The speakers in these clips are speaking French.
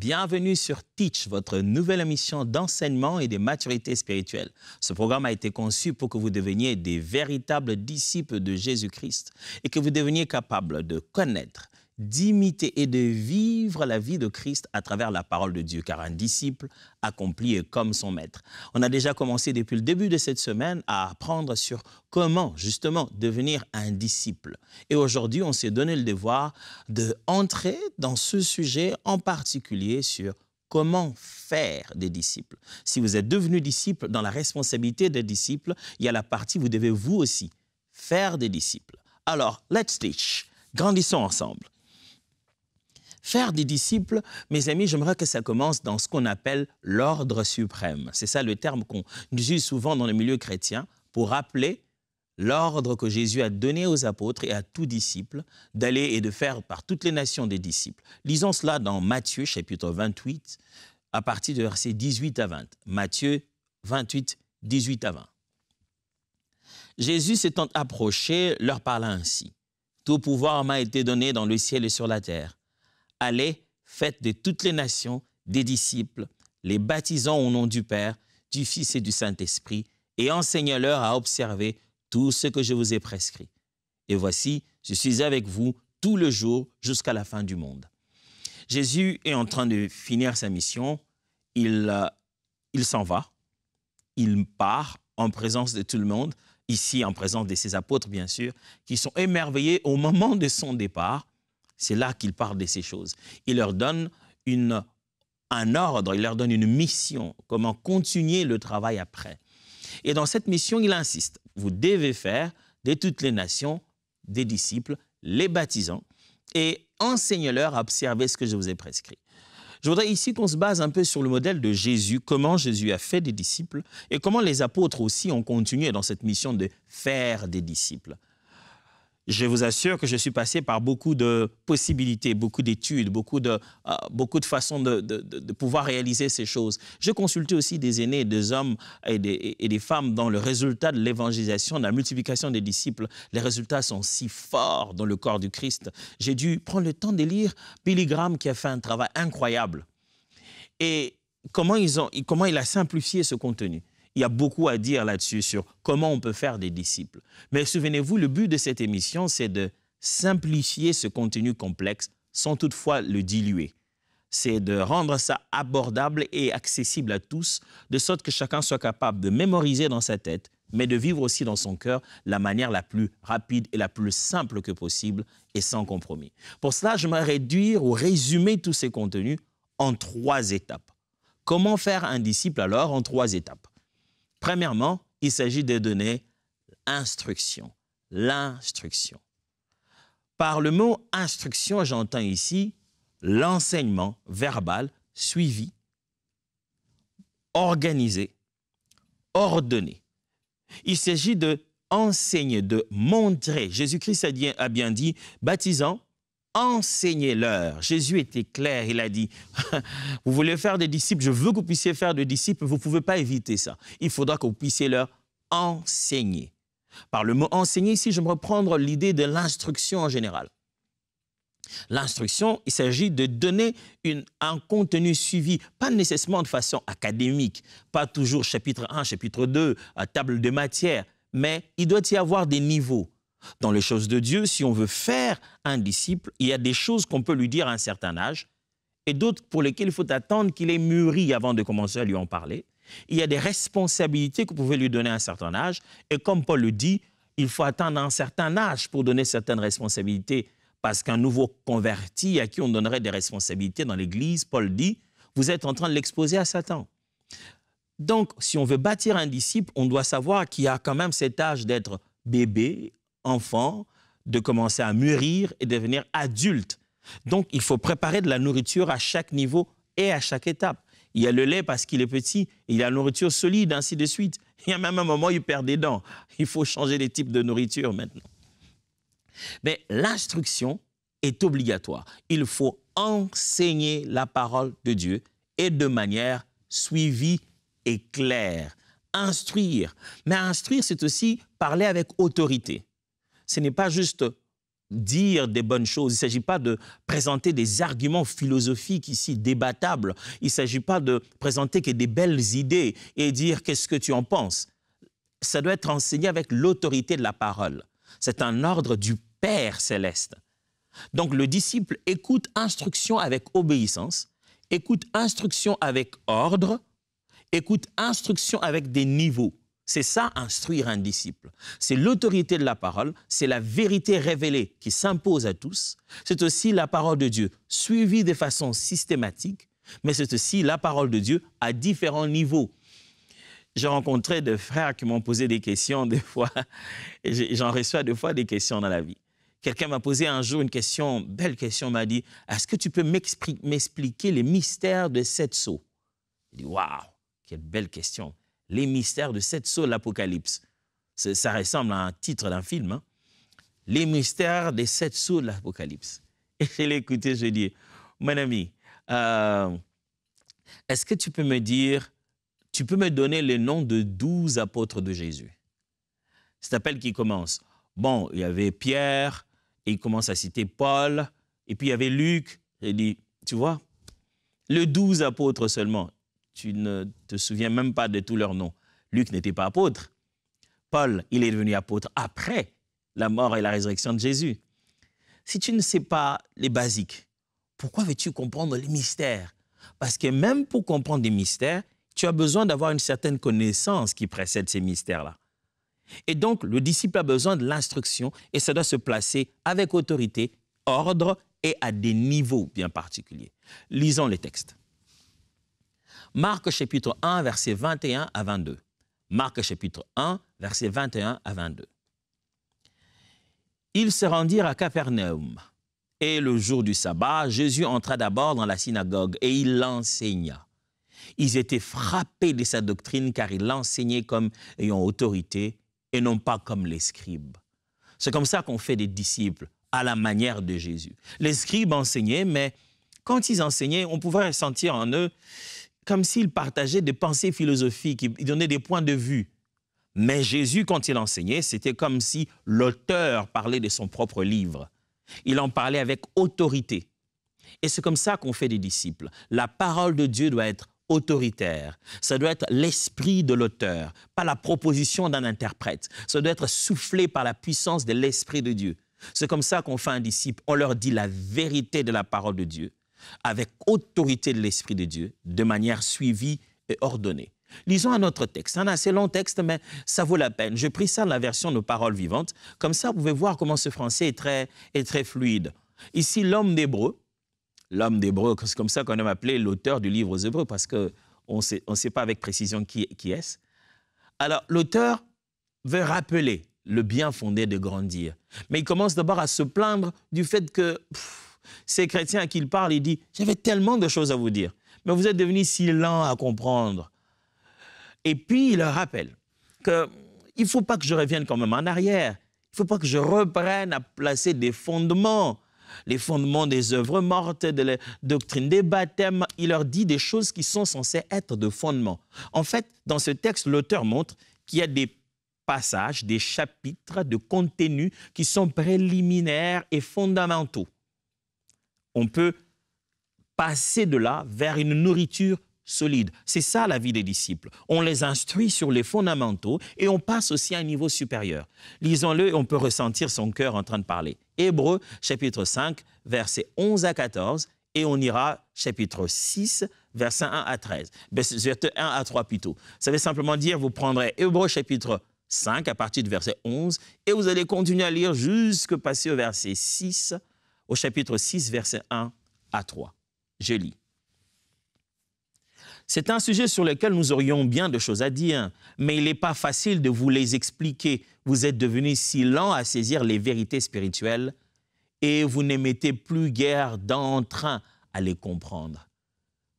Bienvenue sur Teach, votre nouvelle émission d'enseignement et de maturité spirituelle. Ce programme a été conçu pour que vous deveniez des véritables disciples de Jésus-Christ et que vous deveniez capables de connaître, d'imiter et de vivre la vie de Christ à travers la parole de Dieu, car un disciple accompli est comme son maître. On a déjà commencé depuis le début de cette semaine à apprendre sur comment justement devenir un disciple. Et aujourd'hui, on s'est donné le devoir de entrer dans ce sujet en particulier sur comment faire des disciples. Si vous êtes devenu disciple, dans la responsabilité des disciples, il y a la partie, vous devez vous aussi faire des disciples. Alors, let's teach. Grandissons ensemble. Faire des disciples, mes amis, j'aimerais que ça commence dans ce qu'on appelle l'ordre suprême. C'est ça le terme qu'on utilise souvent dans le milieu chrétien pour rappeler l'ordre que Jésus a donné aux apôtres et à tout disciples d'aller et de faire par toutes les nations des disciples. Lisons cela dans Matthieu chapitre 28 à partir de verset 18 à 20. Matthieu 28, 18 à 20. Jésus s'étant approché, leur parla ainsi. Tout pouvoir m'a été donné dans le ciel et sur la terre. Allez, faites de toutes les nations des disciples, les baptisant au nom du Père, du Fils et du Saint-Esprit, et enseignez-leur à observer tout ce que je vous ai prescrit. Et voici, je suis avec vous tout le jour jusqu'à la fin du monde. Jésus est en train de finir sa mission, il, euh, il s'en va, il part en présence de tout le monde, ici en présence de ses apôtres bien sûr, qui sont émerveillés au moment de son départ c'est là qu'il parle de ces choses. Il leur donne un ordre, il leur donne une mission, comment continuer le travail après. Et dans cette mission, il insiste, vous devez faire de toutes les nations des disciples, les baptisant, et enseignez leur à observer ce que je vous ai prescrit. Je voudrais ici qu'on se base un peu sur le modèle de Jésus, comment Jésus a fait des disciples et comment les apôtres aussi ont continué dans cette mission de faire des disciples je vous assure que je suis passé par beaucoup de possibilités, beaucoup d'études, beaucoup de, euh, beaucoup de façons de, pouvoir réaliser ces choses. J'ai consulté aussi des aînés, des hommes et des, et des femmes dans le résultat de l'évangélisation, de la multiplication des disciples. Les résultats sont si forts dans le corps du Christ. J'ai dû prendre le temps de lire Billy qui a fait un travail incroyable. Et comment, ils ont, comment il a simplifié ce contenu. Il y a beaucoup à dire là-dessus sur comment on peut faire des disciples. Mais souvenez-vous, le but de cette émission, c'est de simplifier ce contenu complexe sans toutefois le diluer. C'est de rendre ça abordable et accessible à tous, de sorte que chacun soit capable de mémoriser dans sa tête, mais de vivre aussi dans son cœur la manière la plus rapide et la plus simple que possible et sans compromis. Pour cela, je vais réduire ou résumer tous ces contenus en trois étapes. Comment faire un disciple alors en trois étapes Premièrement, il s'agit de donner instruction, l'instruction. Par le mot instruction, j'entends ici l'enseignement verbal suivi, organisé, ordonné. Il s'agit de enseigner, de montrer. Jésus-Christ a bien dit, baptisant enseignez-leur. Jésus était clair, il a dit, vous voulez faire des disciples, je veux que vous puissiez faire des disciples, vous ne pouvez pas éviter ça. Il faudra que vous puissiez leur enseigner. Par le mot enseigner ici, je me reprendre l'idée de l'instruction en général. L'instruction, il s'agit de donner une, un contenu suivi, pas nécessairement de façon académique, pas toujours chapitre 1, chapitre 2, table de matière, mais il doit y avoir des niveaux dans les choses de Dieu, si on veut faire un disciple, il y a des choses qu'on peut lui dire à un certain âge et d'autres pour lesquelles il faut attendre qu'il ait mûri avant de commencer à lui en parler. Il y a des responsabilités que vous pouvez lui donner à un certain âge et comme Paul le dit, il faut attendre un certain âge pour donner certaines responsabilités parce qu'un nouveau converti à qui on donnerait des responsabilités dans l'Église, Paul dit, vous êtes en train de l'exposer à Satan. Donc, si on veut bâtir un disciple, on doit savoir qu'il y a quand même cet âge d'être bébé, enfant de commencer à mûrir et devenir adulte. Donc, il faut préparer de la nourriture à chaque niveau et à chaque étape. Il y a le lait parce qu'il est petit, il y a la nourriture solide, ainsi de suite. Il y a même un moment où il perd des dents. Il faut changer les types de nourriture maintenant. Mais l'instruction est obligatoire. Il faut enseigner la parole de Dieu et de manière suivie et claire. Instruire. Mais instruire, c'est aussi parler avec autorité ce n'est pas juste dire des bonnes choses. Il ne s'agit pas de présenter des arguments philosophiques ici débattables. Il ne s'agit pas de présenter que des belles idées et dire qu'est-ce que tu en penses. Ça doit être enseigné avec l'autorité de la parole. C'est un ordre du Père céleste. Donc le disciple écoute instruction avec obéissance, écoute instruction avec ordre, écoute instruction avec des niveaux. C'est ça, instruire un disciple. C'est l'autorité de la parole, c'est la vérité révélée qui s'impose à tous. C'est aussi la parole de Dieu, suivie de façon systématique, mais c'est aussi la parole de Dieu à différents niveaux. J'ai rencontré des frères qui m'ont posé des questions des fois, et j'en reçois des fois des questions dans la vie. Quelqu'un m'a posé un jour une question, belle question, m'a dit Est-ce que tu peux m'expliquer les mystères de cette sceau Il dit Waouh, quelle belle question les mystères de cette seule l'Apocalypse. Ça ressemble à un titre d'un film. Hein. Les mystères des sept sceaux de l'Apocalypse. Et je l'ai écouté, je dis, mon ami, euh, est-ce que tu peux me dire, tu peux me donner le nom de douze apôtres de Jésus Cet appel qui commence. Bon, il y avait Pierre, et il commence à citer Paul, et puis il y avait Luc. Je dit, tu vois, le douze apôtres seulement tu ne te souviens même pas de tous leurs noms. Luc n'était pas apôtre. Paul, il est devenu apôtre après la mort et la résurrection de Jésus. Si tu ne sais pas les basiques, pourquoi veux-tu comprendre les mystères Parce que même pour comprendre des mystères, tu as besoin d'avoir une certaine connaissance qui précède ces mystères-là. Et donc, le disciple a besoin de l'instruction et ça doit se placer avec autorité, ordre et à des niveaux bien particuliers. Lisons les textes. Marc chapitre 1, versets 21 à 22. Marc chapitre 1, verset 21 à 22. Ils se rendirent à Capernaum. Et le jour du sabbat, Jésus entra d'abord dans la synagogue et il l'enseigna. Ils étaient frappés de sa doctrine car il l'enseignait comme ayant autorité et non pas comme les scribes. C'est comme ça qu'on fait des disciples à la manière de Jésus. Les scribes enseignaient, mais quand ils enseignaient, on pouvait sentir en eux comme s'il partageait des pensées philosophiques, il donnait des points de vue. Mais Jésus, quand il enseignait, c'était comme si l'auteur parlait de son propre livre. Il en parlait avec autorité. Et c'est comme ça qu'on fait des disciples. La parole de Dieu doit être autoritaire. Ça doit être l'esprit de l'auteur, pas la proposition d'un interprète. Ça doit être soufflé par la puissance de l'esprit de Dieu. C'est comme ça qu'on fait un disciple. On leur dit la vérité de la parole de Dieu avec autorité de l'Esprit de Dieu, de manière suivie et ordonnée. Lisons un autre texte, un assez long texte, mais ça vaut la peine. Je pris ça dans la version de Paroles vivantes. Comme ça, vous pouvez voir comment ce français est très, est très fluide. Ici, l'homme d'Hébreu, l'homme d'Hébreu, c'est comme ça qu'on aime appeler l'auteur du livre aux Hébreux, parce qu'on ne sait pas avec précision qui, qui est-ce. Alors, l'auteur veut rappeler le bien fondé de grandir. Mais il commence d'abord à se plaindre du fait que ces chrétiens à qui il parle, il dit, j'avais tellement de choses à vous dire, mais vous êtes devenus si lents à comprendre. Et puis il leur rappelle qu'il ne faut pas que je revienne quand même en arrière, il ne faut pas que je reprenne à placer des fondements les fondements des œuvres mortes, de la doctrine des baptêmes. Il leur dit des choses qui sont censées être de fondement. En fait, dans ce texte, l'auteur montre qu'il y a des passages, des chapitres de contenus qui sont préliminaires et fondamentaux on peut passer de là vers une nourriture solide. C'est ça la vie des disciples. On les instruit sur les fondamentaux et on passe aussi à un niveau supérieur. Lisons-le et on peut ressentir son cœur en train de parler. Hébreu chapitre 5, versets 11 à 14 et on ira chapitre 6, versets 1 à 13. Verset 1 à 3 plutôt. Ça veut simplement dire, vous prendrez Hébreu chapitre 5 à partir du verset 11 et vous allez continuer à lire jusque passer au verset 6 au chapitre 6, versets 1 à 3. Je lis. C'est un sujet sur lequel nous aurions bien de choses à dire, mais il n'est pas facile de vous les expliquer. Vous êtes devenus si lents à saisir les vérités spirituelles et vous ne mettez plus guère d'entrain à les comprendre.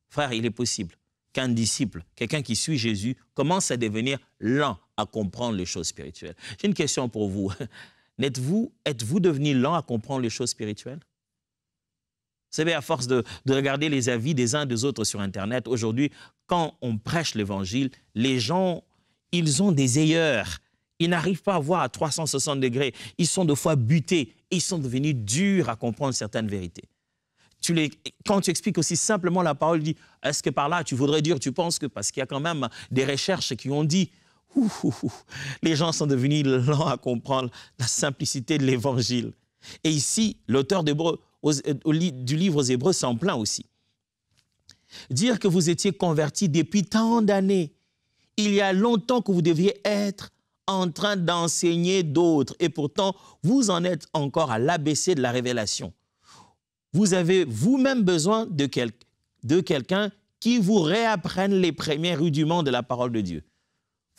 Frère, il est possible qu'un disciple, quelqu'un qui suit Jésus, commence à devenir lent à comprendre les choses spirituelles. J'ai une question pour vous. N'êtes-vous, êtes-vous devenu lent à comprendre les choses spirituelles Vous savez, à force de, regarder les avis des uns des autres sur Internet. Aujourd'hui, quand on prêche l'Évangile, les gens, ils ont des ailleurs. Ils n'arrivent pas à voir à 360 degrés. Ils sont de fois butés. Ils sont devenus durs à comprendre certaines vérités. Tu les, quand tu expliques aussi simplement la parole, tu dis, est-ce que par là, tu voudrais dire, tu penses que, parce qu'il y a quand même des recherches qui ont dit, les gens sont devenus lents à comprendre la simplicité de l'évangile. Et ici, l'auteur du livre aux Hébreux s'en plaint aussi. Dire que vous étiez converti depuis tant d'années, il y a longtemps que vous deviez être en train d'enseigner d'autres, et pourtant vous en êtes encore à l'ABC de la révélation. Vous avez vous-même besoin de quelqu'un qui vous réapprenne les premiers rudiments de la parole de Dieu.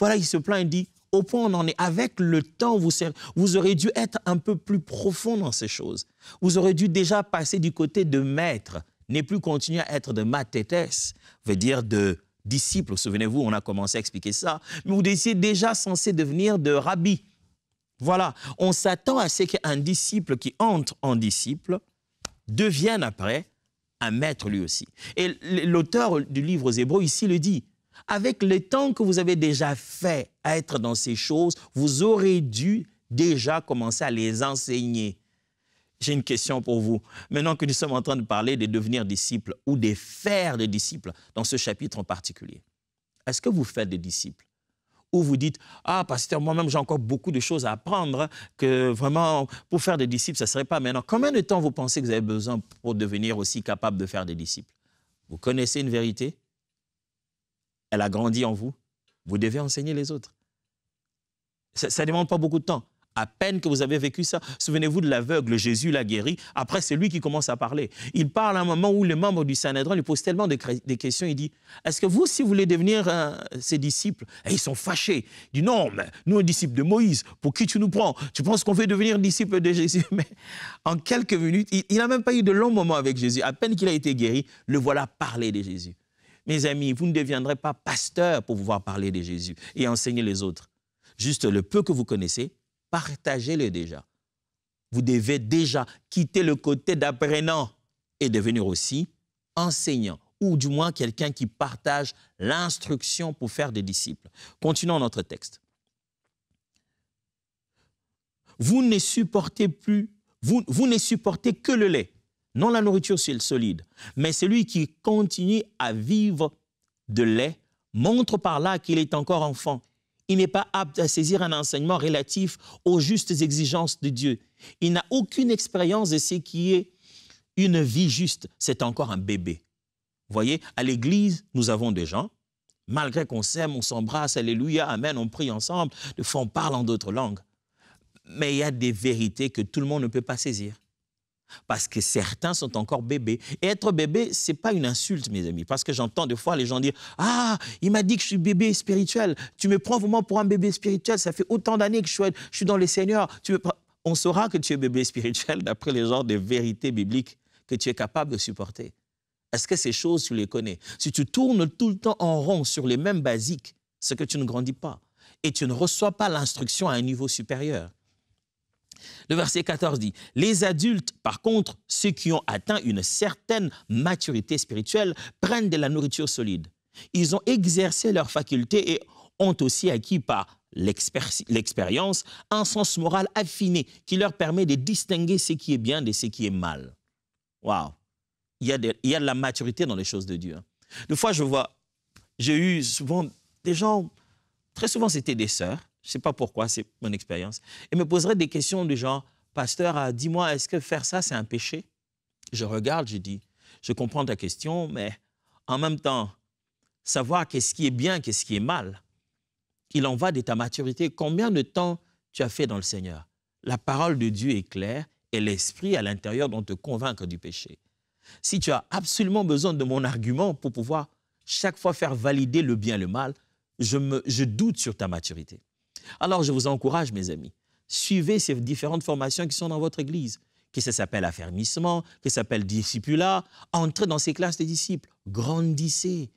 Voilà, il se plaint, il dit, au point on en est, avec le temps, vous, vous aurez dû être un peu plus profond dans ces choses. Vous aurez dû déjà passer du côté de maître, n'est plus continuer à être de mathétès, veut dire de disciple. Souvenez-vous, on a commencé à expliquer ça. Mais vous étiez déjà censé devenir de rabbi. Voilà, on s'attend à ce qu'un disciple qui entre en disciple devienne après un maître lui aussi. Et l'auteur du livre aux Hébreux ici le dit, avec le temps que vous avez déjà fait à être dans ces choses, vous aurez dû déjà commencer à les enseigner. J'ai une question pour vous. Maintenant que nous sommes en train de parler de devenir disciples ou de faire des disciples dans ce chapitre en particulier, est-ce que vous faites des disciples Ou vous dites, ah, pasteur, moi-même, j'ai encore beaucoup de choses à apprendre, hein, que vraiment, pour faire des disciples, ça ne serait pas maintenant. Combien de temps vous pensez que vous avez besoin pour devenir aussi capable de faire des disciples Vous connaissez une vérité elle a grandi en vous. Vous devez enseigner les autres. Ça ne demande pas beaucoup de temps. À peine que vous avez vécu ça, souvenez-vous de l'aveugle, Jésus l'a guéri. Après, c'est lui qui commence à parler. Il parle à un moment où les membres du Sanhédrin lui posent tellement de, questions. Il dit Est-ce que vous, si vous voulez devenir euh, ses disciples Et ils sont fâchés. Il dit Non, mais nous, disciples de Moïse, pour qui tu nous prends Tu penses qu'on veut devenir disciple de Jésus Mais en quelques minutes, il n'a même pas eu de longs moments avec Jésus. À peine qu'il a été guéri, le voilà parler de Jésus. Mes amis, vous ne deviendrez pas pasteur pour pouvoir parler de Jésus et enseigner les autres. Juste le peu que vous connaissez, partagez-le déjà. Vous devez déjà quitter le côté d'apprenant et devenir aussi enseignant, ou du moins quelqu'un qui partage l'instruction pour faire des disciples. Continuons notre texte. Vous ne supportez plus, vous, vous ne supportez que le lait non la nourriture solide, mais celui qui continue à vivre de lait montre par là qu'il est encore enfant. Il n'est pas apte à saisir un enseignement relatif aux justes exigences de Dieu. Il n'a aucune expérience de ce qui est une vie juste. C'est encore un bébé. Vous voyez, à l'Église, nous avons des gens. Malgré qu'on s'aime, on s'embrasse, alléluia, amen, on prie ensemble, de fois on parle en d'autres langues. Mais il y a des vérités que tout le monde ne peut pas saisir parce que certains sont encore bébés. Et être bébé, c'est pas une insulte, mes amis, parce que j'entends des fois les gens dire Ah, il m'a dit que je suis bébé spirituel. Tu me prends vraiment pour un bébé spirituel. Ça fait autant d'années que je suis, dans les seigneurs. » On saura que tu es bébé spirituel d'après les genres de vérités bibliques que tu es capable de supporter. Est-ce que ces choses, tu les connais Si tu tournes tout le temps en rond sur les mêmes basiques, c'est que tu ne grandis pas et tu ne reçois pas l'instruction à un niveau supérieur. Le verset 14 dit, Les adultes, par contre, ceux qui ont atteint une certaine maturité spirituelle, prennent de la nourriture solide. Ils ont exercé leurs facultés et ont aussi acquis par l'expérience un sens moral affiné qui leur permet de distinguer ce qui est bien de ce qui est mal. Waouh! Il, y a de, la maturité dans les choses de Dieu. Hein. Des fois, je vois, j'ai eu souvent des gens, très souvent c'était des sœurs, je ne sais pas pourquoi, c'est mon expérience, et me poserait des questions du genre, pasteur, euh, dis-moi, est-ce que faire ça, c'est un péché Je regarde, je dis, je comprends ta question, mais en même temps, savoir qu'est-ce qui est bien, qu'est-ce qui est mal, il en va de ta maturité. Combien de temps tu as fait dans le Seigneur La parole de Dieu est claire et l'esprit à l'intérieur dont te convaincre du péché. Si tu as absolument besoin de mon argument pour pouvoir chaque fois faire valider le bien et le mal, je, me, je doute sur ta maturité. Alors je vous encourage, mes amis, suivez ces différentes formations qui sont dans votre Église, que qui s'appelle affermissement, ça s'appelle discipula, Entrez dans ces classes de disciples, grandissez.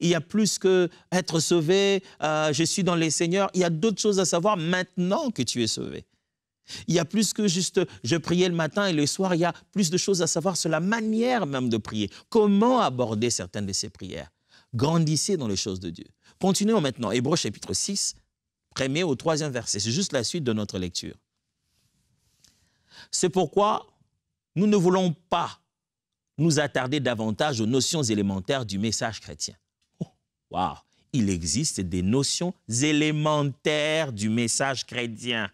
Il y a plus que être sauvé, euh, je suis dans les Seigneurs. Il y a d'autres choses à savoir maintenant que tu es sauvé. Il y a plus que juste je priais le matin et le soir, il y a plus de choses à savoir sur la manière même de prier, comment aborder certaines de ces prières. Grandissez dans les choses de Dieu. Continuons maintenant. Hébreux chapitre 6, premier au troisième verset. C'est juste la suite de notre lecture. C'est pourquoi nous ne voulons pas nous attarder davantage aux notions élémentaires du message chrétien. Oh, il existe des notions élémentaires du message chrétien.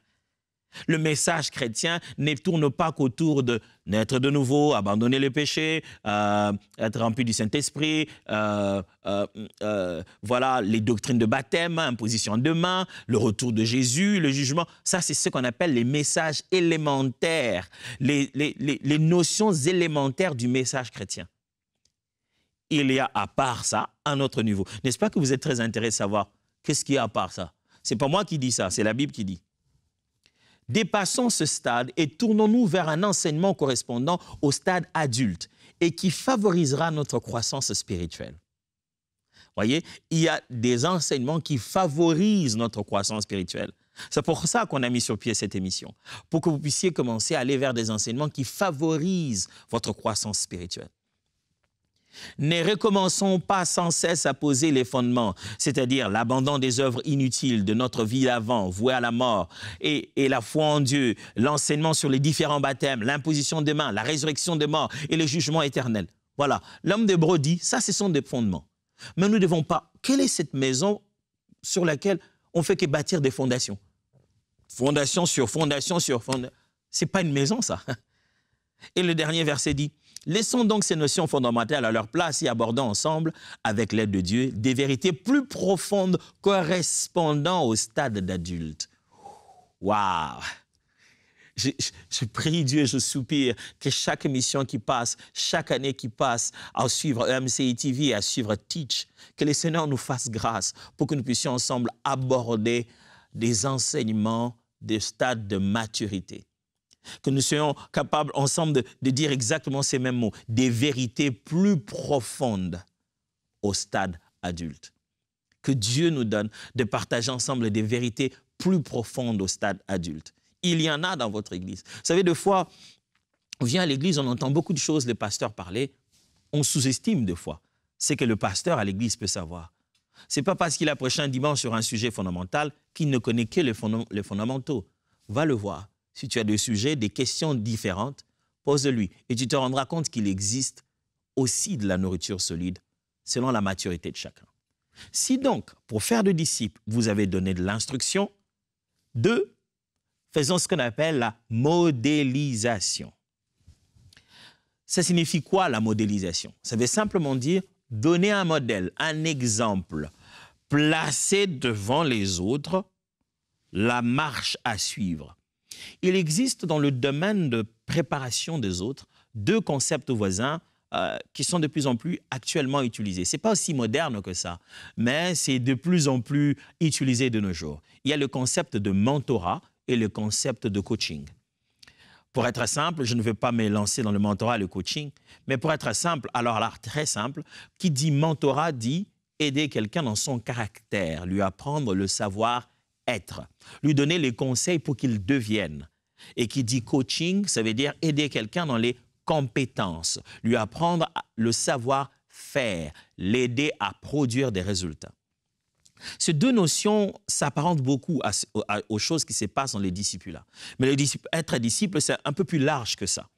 Le message chrétien ne tourne pas qu'autour de naître de nouveau, abandonner les péchés, euh, être rempli du Saint-Esprit, euh, euh, voilà les doctrines de baptême, hein, imposition de main, le retour de Jésus, le jugement. Ça, c'est ce qu'on appelle les messages élémentaires, les, notions élémentaires du message chrétien. Il y a à part ça un autre niveau. N'est-ce pas que vous êtes très intéressé à savoir qu'est-ce qu'il y a à part ça C'est pas moi qui dis ça, c'est la Bible qui dit. Dépassons ce stade et tournons-nous vers un enseignement correspondant au stade adulte et qui favorisera notre croissance spirituelle. Voyez, il y a des enseignements qui favorisent notre croissance spirituelle. C'est pour ça qu'on a mis sur pied cette émission, pour que vous puissiez commencer à aller vers des enseignements qui favorisent votre croissance spirituelle. Ne recommençons pas sans cesse à poser les fondements, c'est-à-dire l'abandon des œuvres inutiles de notre vie d'avant, vouée à la mort, et, la foi en Dieu, l'enseignement sur les différents baptêmes, l'imposition des mains, la résurrection des morts et le jugement éternel. Voilà, l'homme de Brody, ça ce sont des fondements. Mais nous ne devons pas, quelle est cette maison sur laquelle on fait que bâtir des fondations Fondation sur fondation sur fondation. C'est pas une maison ça. Et le dernier verset dit, Laissons donc ces notions fondamentales à leur place et abordons ensemble, avec l'aide de Dieu, des vérités plus profondes correspondant au stade d'adulte. Waouh je, prie Dieu, je soupire que chaque mission qui passe, chaque année qui passe, à suivre MCI TV, à suivre Teach, que les Seigneurs nous fassent grâce pour que nous puissions ensemble aborder des enseignements des stades de maturité que nous soyons capables ensemble de, dire exactement ces mêmes mots, des vérités plus profondes au stade adulte. Que Dieu nous donne de partager ensemble des vérités plus profondes au stade adulte. Il y en a dans votre Église. Vous savez, des fois, on vient à l'Église, on entend beaucoup de choses, les pasteurs parler, on sous-estime des fois ce que le pasteur à l'Église peut savoir. C'est pas parce qu'il a prochain un dimanche sur un sujet fondamental qu'il ne connaît que les fondamentaux. Va le voir si tu as des sujets, des questions différentes, pose-lui. Et tu te rendras compte qu'il existe aussi de la nourriture solide selon la maturité de chacun. Si donc, pour faire de disciples, vous avez donné de l'instruction, deux, faisons ce qu'on appelle la modélisation. Ça signifie quoi la modélisation Ça veut simplement dire donner un modèle, un exemple, placer devant les autres la marche à suivre. Il existe dans le domaine de préparation des autres deux concepts voisins euh, qui sont de plus en plus actuellement utilisés. Ce n'est pas aussi moderne que ça, mais c'est de plus en plus utilisé de nos jours. Il y a le concept de mentorat et le concept de coaching. Pour être simple, je ne vais pas me dans le mentorat et le coaching, mais pour être simple, alors là, très simple, qui dit mentorat dit aider quelqu'un dans son caractère, lui apprendre le savoir lui donner les conseils pour qu'il devienne. Et qui dit coaching, ça veut dire aider quelqu'un dans les compétences, lui apprendre le savoir-faire, l'aider à produire des résultats. Ces deux notions s'apparentent beaucoup aux choses qui se passent dans les disciples. Mais être disciple, c'est un peu plus large que ça.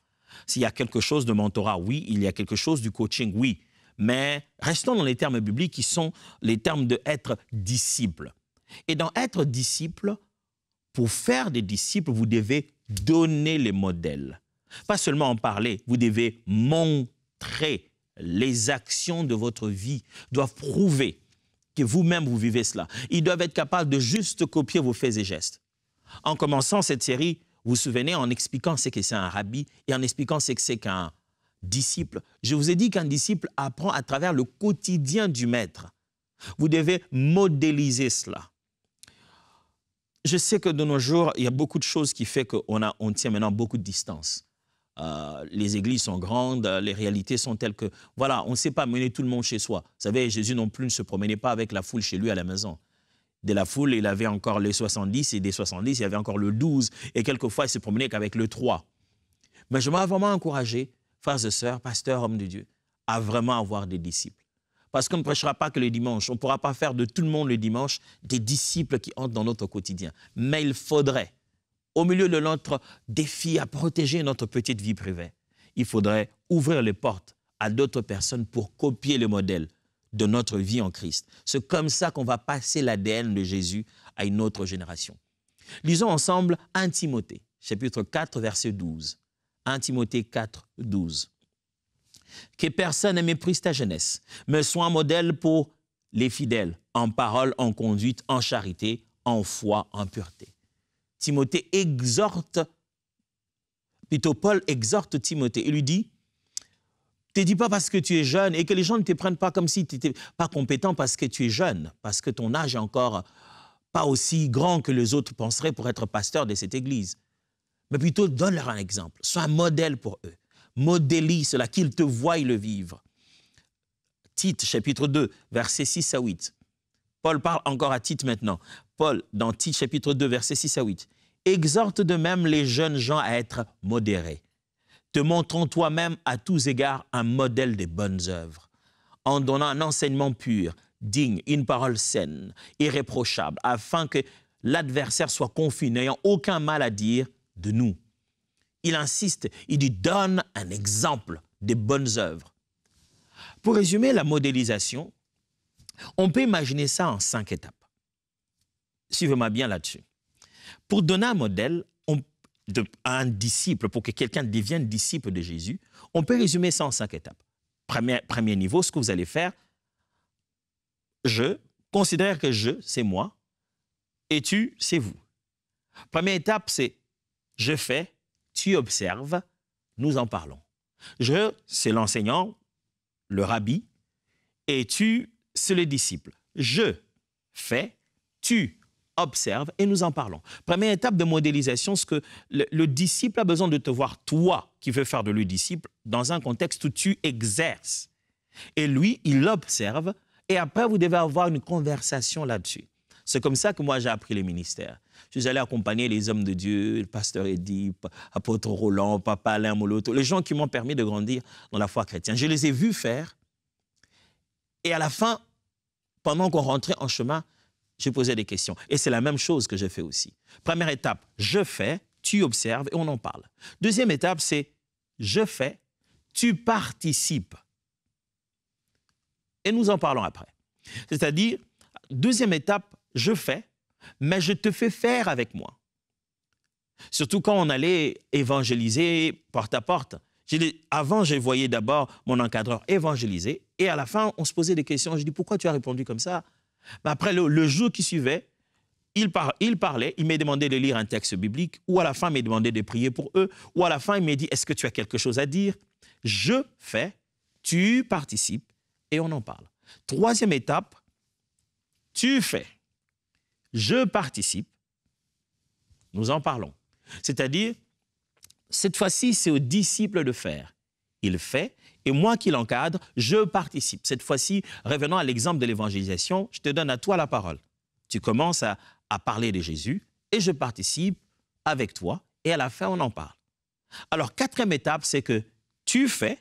S'il y a quelque chose de mentorat, oui. Il y a quelque chose du coaching, oui. Mais restons dans les termes bibliques qui sont les termes de être disciple. Et dans être disciple, pour faire des disciples, vous devez donner les modèles. Pas seulement en parler, vous devez montrer les actions de votre vie, doivent prouver que vous-même vous vivez cela. Ils doivent être capables de juste copier vos faits et gestes. En commençant cette série, vous vous souvenez, en expliquant ce que c'est un rabbi et en expliquant ce que c'est qu'un disciple, je vous ai dit qu'un disciple apprend à travers le quotidien du maître. Vous devez modéliser cela je sais que de nos jours, il y a beaucoup de choses qui font qu'on on tient maintenant beaucoup de distance. Euh, les églises sont grandes, euh, les réalités sont telles que, voilà, on ne sait pas mener tout le monde chez soi. Vous savez, Jésus non plus ne se promenait pas avec la foule chez lui à la maison. De la foule, il avait encore les 70, et des 70, il y avait encore le 12, et quelquefois, il se promenait qu'avec le 3. Mais je ai vraiment encouragé, frères et sœurs, pasteurs, hommes de Dieu, à vraiment avoir des disciples parce qu'on ne prêchera pas que le dimanche. On ne pourra pas faire de tout le monde le dimanche des disciples qui entrent dans notre quotidien. Mais il faudrait, au milieu de notre défi à protéger notre petite vie privée, il faudrait ouvrir les portes à d'autres personnes pour copier le modèle de notre vie en Christ. C'est comme ça qu'on va passer l'ADN de Jésus à une autre génération. Lisons ensemble 1 Timothée, chapitre 4, verset 12. 1 Timothée 4, 12 que personne ne méprise ta jeunesse, mais sois un modèle pour les fidèles, en parole, en conduite, en charité, en foi, en pureté. Timothée exhorte, plutôt Paul exhorte Timothée et lui dit, ne te dis pas parce que tu es jeune et que les gens ne te prennent pas comme si tu n'étais pas compétent parce que tu es jeune, parce que ton âge est encore pas aussi grand que les autres penseraient pour être pasteur de cette église. Mais plutôt donne-leur un exemple, sois un modèle pour eux modélise cela, qu'il te voie le vivre. Tite, chapitre 2, versets 6 à 8. Paul parle encore à Tite maintenant. Paul, dans Tite, chapitre 2, versets 6 à 8, exhorte de même les jeunes gens à être modérés, te montrant toi-même à tous égards un modèle des bonnes œuvres, en donnant un enseignement pur, digne, une parole saine, irréprochable, afin que l'adversaire soit confus, n'ayant aucun mal à dire de nous il insiste, il dit donne un exemple des bonnes œuvres. Pour résumer la modélisation, on peut imaginer ça en cinq étapes. Suivez-moi bien là-dessus. Pour donner un modèle à un disciple, pour que quelqu'un devienne disciple de Jésus, on peut résumer ça en cinq étapes. Premier, premier niveau, ce que vous allez faire, je considère que je, c'est moi, et tu, c'est vous. Première étape, c'est je fais, tu observes, nous en parlons. Je, c'est l'enseignant, le rabbi, et tu, c'est le disciple. Je fais, tu observes, et nous en parlons. Première étape de modélisation, ce que le, disciple a besoin de te voir, toi qui veux faire de lui disciple, dans un contexte où tu exerces. Et lui, il observe, et après, vous devez avoir une conversation là-dessus. C'est comme ça que moi j'ai appris les ministères. Je suis allé accompagner les hommes de Dieu, le pasteur Eddy, apôtre Roland, papa Alain Moloto, les gens qui m'ont permis de grandir dans la foi chrétienne. Je les ai vus faire. Et à la fin, pendant qu'on rentrait en chemin, je posais des questions. Et c'est la même chose que j'ai fait aussi. Première étape, je fais, tu observes et on en parle. Deuxième étape, c'est je fais, tu participes. Et nous en parlons après. C'est-à-dire, deuxième étape, je fais, mais je te fais faire avec moi. Surtout quand on allait évangéliser porte à porte. avant, je voyais d'abord mon encadreur évangéliser, et à la fin, on se posait des questions. Je dis, pourquoi tu as répondu comme ça Mais Après, le, jour qui suivait, il, il parlait, il m'a demandé de lire un texte biblique, ou à la fin, il m'a demandé de prier pour eux, ou à la fin, il m'a dit, est-ce que tu as quelque chose à dire Je fais, tu participes, et on en parle. Troisième étape, tu fais, je participe, nous en parlons. C'est-à-dire, cette fois-ci, c'est aux disciples de faire. Il fait, et moi qui l'encadre, je participe. Cette fois-ci, revenons à l'exemple de l'évangélisation, je te donne à toi la parole. Tu commences à, à parler de Jésus, et je participe avec toi, et à la fin, on en parle. Alors, quatrième étape, c'est que tu fais,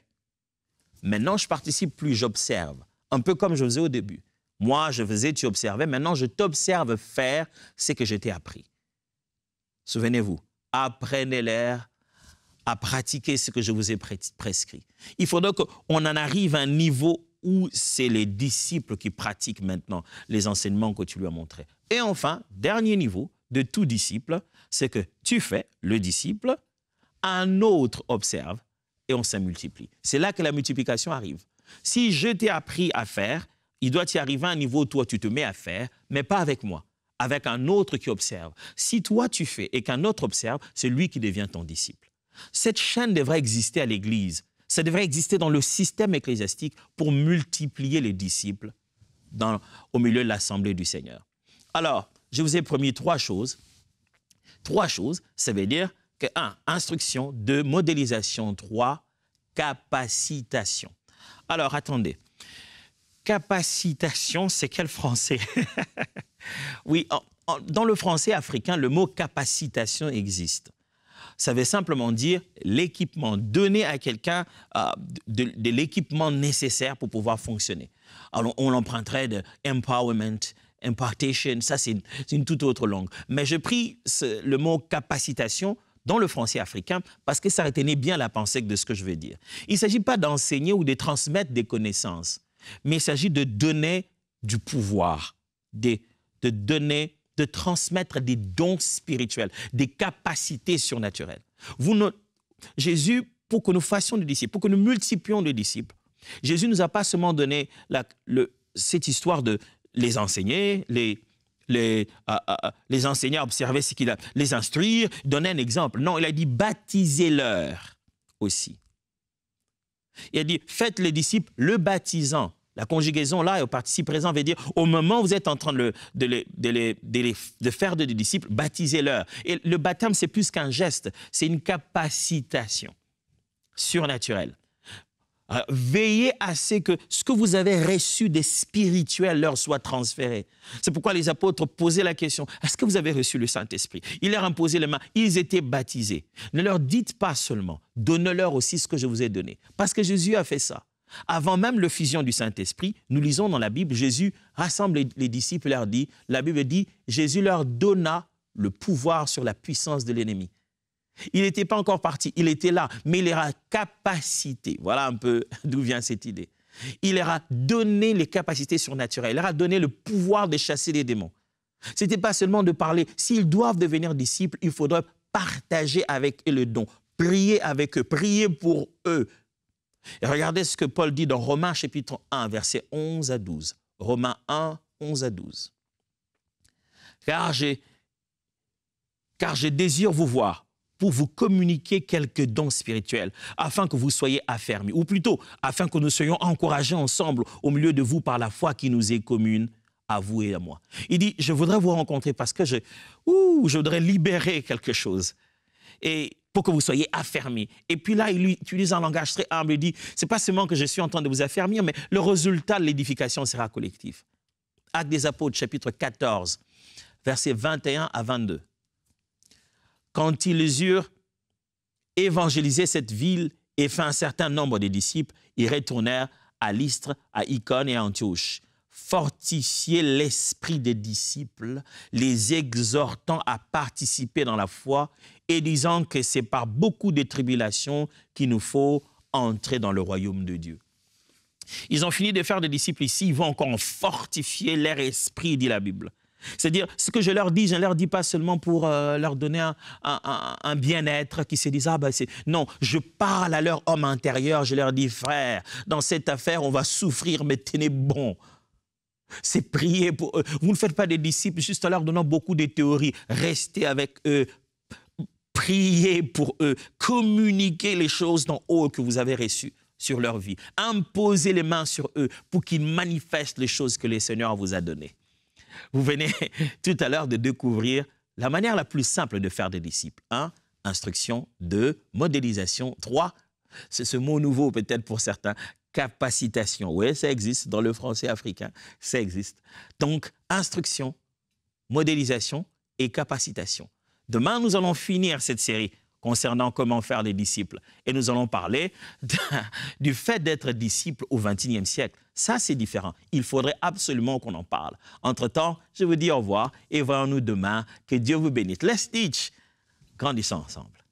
maintenant je participe plus, j'observe, un peu comme je faisais au début. Moi, je faisais, tu observais. Maintenant, je t'observe faire ce que je t'ai appris. Souvenez-vous, apprenez l'air à pratiquer ce que je vous ai prescrit. Il faut donc qu'on en arrive à un niveau où c'est les disciples qui pratiquent maintenant les enseignements que tu lui as montrés. Et enfin, dernier niveau de tout disciple, c'est que tu fais, le disciple, un autre observe et on se multiplie. C'est là que la multiplication arrive. Si je t'ai appris à faire il doit y arriver à un niveau où toi, tu te mets à faire, mais pas avec moi, avec un autre qui observe. Si toi, tu fais et qu'un autre observe, c'est lui qui devient ton disciple. Cette chaîne devrait exister à l'Église. Ça devrait exister dans le système ecclésiastique pour multiplier les disciples au milieu de l'assemblée du Seigneur. Alors, je vous ai promis trois choses. Trois choses, ça veut dire que, un, instruction, deux, modélisation, trois, capacitation. Alors, attendez, Capacitation, c'est quel français Oui, dans le français africain, le mot capacitation existe. Ça veut simplement dire l'équipement, donné à quelqu'un euh, de, l'équipement nécessaire pour pouvoir fonctionner. Alors, on l'emprunterait de empowerment, impartation, ça c'est une toute autre langue. Mais je pris le mot capacitation dans le français africain parce que ça retenait bien la pensée de ce que je veux dire. Il ne s'agit pas d'enseigner ou de transmettre des connaissances, mais il s'agit de donner du pouvoir, de, donner, de transmettre des dons spirituels, des capacités surnaturelles. Vous Jésus, pour que nous fassions des disciples, pour que nous multiplions des disciples, Jésus nous a pas seulement donné cette histoire de les enseigner, les, les, euh, euh, euh, les observer ce qu'il a, les instruire, donner un exemple. Non, il a dit baptisez-leur aussi. Il a dit, faites les disciples le baptisant. La conjugaison là et au participe présent veut dire au moment où vous êtes en train de, de, de, de faire des disciples, baptisez-leur. Et le baptême, c'est plus qu'un geste, c'est une capacitation surnaturelle. Euh, veillez à ce que ce que vous avez reçu des spirituels leur soit transféré. C'est pourquoi les apôtres posaient la question, est-ce que vous avez reçu le Saint-Esprit Il leur imposait les mains, ils étaient baptisés. Ne leur dites pas seulement, donnez-leur aussi ce que je vous ai donné. Parce que Jésus a fait ça. Avant même fusion du Saint-Esprit, nous lisons dans la Bible, Jésus rassemble les disciples et leur dit, la Bible dit, Jésus leur donna le pouvoir sur la puissance de l'ennemi. Il n'était pas encore parti, il était là, mais il a capacité. Voilà un peu d'où vient cette idée. Il leur a donné les capacités surnaturelles, il leur a donné le pouvoir de chasser les démons. Ce n'était pas seulement de parler. S'ils doivent devenir disciples, il faudrait partager avec eux le don, prier avec eux, prier pour eux. Et regardez ce que Paul dit dans Romains chapitre 1, versets 11 à 12. Romains 1, 11 à 12. Car, car je désire vous voir pour vous communiquer quelques dons spirituels, afin que vous soyez affermis, ou plutôt afin que nous soyons encouragés ensemble au milieu de vous par la foi qui nous est commune à vous et à moi. Il dit, je voudrais vous rencontrer parce que je, ouh, je voudrais libérer quelque chose. Et pour que vous soyez affermis. Et puis là, il utilise un langage très humble. Il dit, c'est pas seulement que je suis en train de vous affermir, mais le résultat de l'édification sera collectif. Acte des apôtres, chapitre 14, versets 21 à 22 quand ils eurent évangélisé cette ville et fait un certain nombre de disciples, ils retournèrent à Lystre, à Icône et à Antioche. Fortifier l'esprit des disciples, les exhortant à participer dans la foi et disant que c'est par beaucoup de tribulations qu'il nous faut entrer dans le royaume de Dieu. Ils ont fini de faire des disciples ici, ils vont encore fortifier leur esprit, dit la Bible. C'est-à-dire, ce que je leur dis, je ne leur dis pas seulement pour euh, leur donner un, bien-être qui se disent, ah ben c'est... Non, je parle à leur homme intérieur, je leur dis, frère, dans cette affaire, on va souffrir, mais tenez bon. C'est prier pour eux. Vous ne faites pas des disciples juste en leur donnant beaucoup de théories. Restez avec eux. Priez pour eux. Communiquez les choses d'en haut que vous avez reçues sur leur vie. Imposez les mains sur eux pour qu'ils manifestent les choses que le Seigneur vous a données. Vous venez tout à l'heure de découvrir la manière la plus simple de faire des disciples. 1. Hein? Instruction. 2. Modélisation. 3. C'est ce mot nouveau peut-être pour certains. Capacitation. Oui, ça existe dans le français africain. Ça existe. Donc, instruction, modélisation et capacitation. Demain, nous allons finir cette série concernant comment faire les disciples. Et nous allons parler du fait d'être disciple au 21e siècle. Ça, c'est différent. Il faudrait absolument qu'on en parle. Entre-temps, je vous dis au revoir et voyons-nous demain. Que Dieu vous bénisse. Let's teach. Grandissons ensemble.